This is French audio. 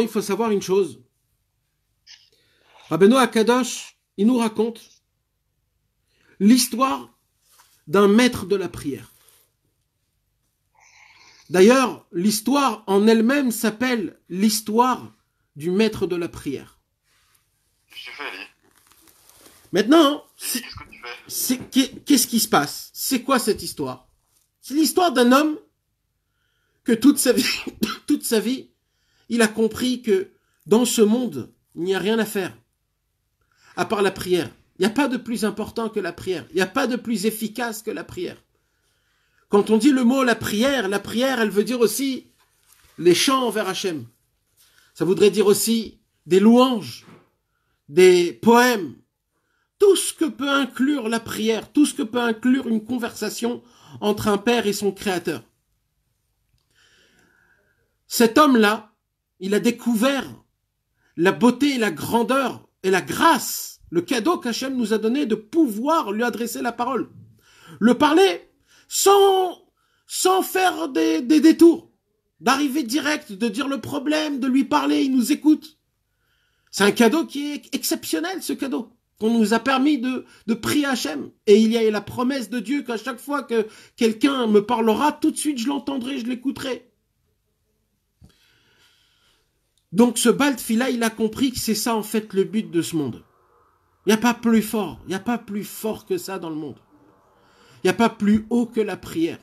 il faut savoir une chose. Rabbeinu Akadosh, il nous raconte l'histoire d'un maître de la prière. D'ailleurs, l'histoire en elle-même s'appelle l'histoire du maître de la prière. Maintenant, qu'est-ce qui se passe C'est quoi cette histoire C'est l'histoire d'un homme que toute sa vie, toute sa vie, il a compris que dans ce monde, il n'y a rien à faire, à part la prière. Il n'y a pas de plus important que la prière. Il n'y a pas de plus efficace que la prière. Quand on dit le mot la prière, la prière, elle veut dire aussi les chants envers Hachem. Ça voudrait dire aussi des louanges, des poèmes, tout ce que peut inclure la prière, tout ce que peut inclure une conversation entre un père et son créateur. Cet homme-là, il a découvert la beauté, la grandeur et la grâce, le cadeau qu'Hachem nous a donné de pouvoir lui adresser la parole. Le parler sans, sans faire des, des détours, d'arriver direct, de dire le problème, de lui parler, il nous écoute. C'est un cadeau qui est exceptionnel, ce cadeau, qu'on nous a permis de, de prier Hachem. Et il y a la promesse de Dieu qu'à chaque fois que quelqu'un me parlera, tout de suite je l'entendrai, je l'écouterai. Donc ce là, il a compris que c'est ça en fait le but de ce monde. Il n'y a pas plus fort, il n'y a pas plus fort que ça dans le monde. Il n'y a pas plus haut que la prière.